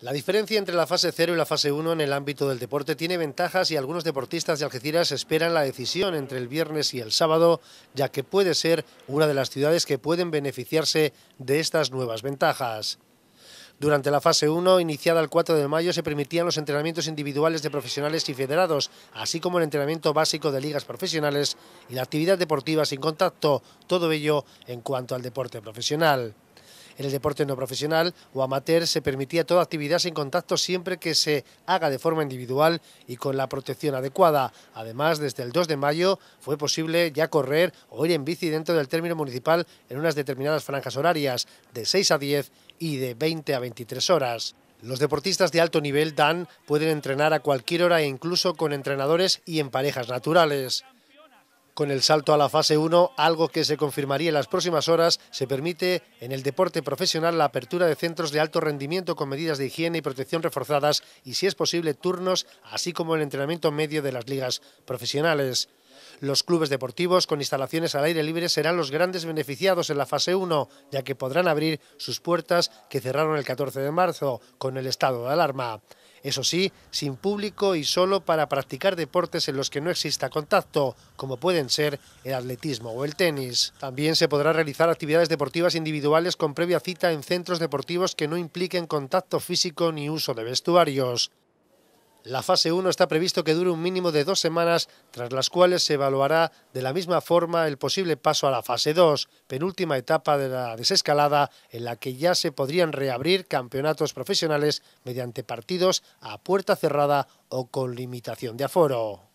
La diferencia entre la fase 0 y la fase 1 en el ámbito del deporte tiene ventajas y algunos deportistas de Algeciras esperan la decisión entre el viernes y el sábado, ya que puede ser una de las ciudades que pueden beneficiarse de estas nuevas ventajas. Durante la fase 1, iniciada el 4 de mayo, se permitían los entrenamientos individuales de profesionales y federados, así como el entrenamiento básico de ligas profesionales y la actividad deportiva sin contacto, todo ello en cuanto al deporte profesional. En el deporte no profesional o amateur se permitía toda actividad sin contacto siempre que se haga de forma individual y con la protección adecuada. Además, desde el 2 de mayo fue posible ya correr o ir en bici dentro del término municipal en unas determinadas franjas horarias, de 6 a 10 y de 20 a 23 horas. Los deportistas de alto nivel dan pueden entrenar a cualquier hora e incluso con entrenadores y en parejas naturales con el salto a la fase 1, algo que se confirmaría en las próximas horas, se permite en el deporte profesional la apertura de centros de alto rendimiento con medidas de higiene y protección reforzadas y, si es posible, turnos, así como el entrenamiento medio de las ligas profesionales. Los clubes deportivos con instalaciones al aire libre serán los grandes beneficiados en la fase 1, ya que podrán abrir sus puertas que cerraron el 14 de marzo con el estado de alarma. Eso sí, sin público y solo para practicar deportes en los que no exista contacto, como pueden ser el atletismo o el tenis. También se podrá realizar actividades deportivas individuales con previa cita en centros deportivos que no impliquen contacto físico ni uso de vestuarios. La fase 1 está previsto que dure un mínimo de dos semanas, tras las cuales se evaluará de la misma forma el posible paso a la fase 2, penúltima etapa de la desescalada en la que ya se podrían reabrir campeonatos profesionales mediante partidos a puerta cerrada o con limitación de aforo.